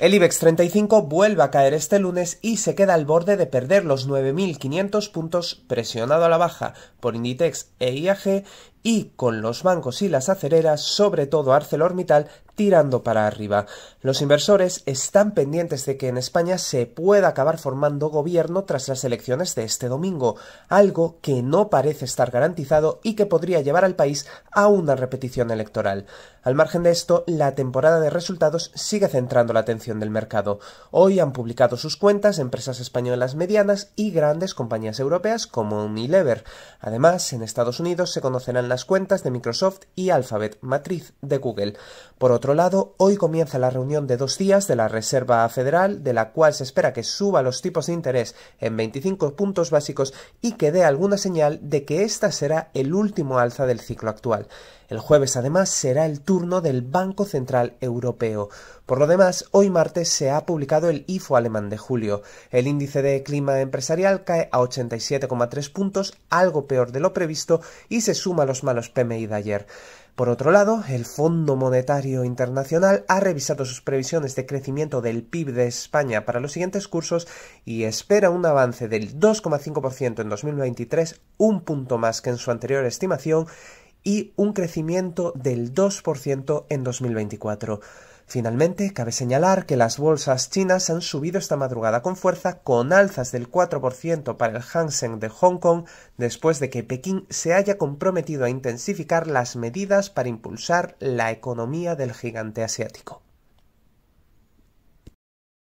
El IBEX 35 vuelve a caer este lunes y se queda al borde de perder los 9.500 puntos presionado a la baja por Inditex e IAG y con los bancos y las acereras, sobre todo ArcelorMittal, tirando para arriba. Los inversores están pendientes de que en España se pueda acabar formando gobierno tras las elecciones de este domingo, algo que no parece estar garantizado y que podría llevar al país a una repetición electoral. Al margen de esto, la temporada de resultados sigue centrando la atención del mercado. Hoy han publicado sus cuentas empresas españolas medianas y grandes compañías europeas como Unilever. Además, en Estados Unidos se conocerán las cuentas de Microsoft y Alphabet, matriz de Google. Por otro lado, hoy comienza la reunión de dos días de la Reserva Federal, de la cual se espera que suba los tipos de interés en 25 puntos básicos y que dé alguna señal de que esta será el último alza del ciclo actual. El jueves, además, será el turno del Banco Central Europeo. Por lo demás, hoy martes se ha publicado el IFO alemán de julio. El índice de clima empresarial cae a 87,3 puntos, algo peor de lo previsto, y se suma a los malos PMI de ayer. Por otro lado, el Fondo Monetario Internacional ha revisado sus previsiones de crecimiento del PIB de España para los siguientes cursos y espera un avance del 2,5% en 2023, un punto más que en su anterior estimación, y un crecimiento del 2% en 2024. Finalmente, cabe señalar que las bolsas chinas han subido esta madrugada con fuerza, con alzas del 4% para el Hang Seng de Hong Kong, después de que Pekín se haya comprometido a intensificar las medidas para impulsar la economía del gigante asiático.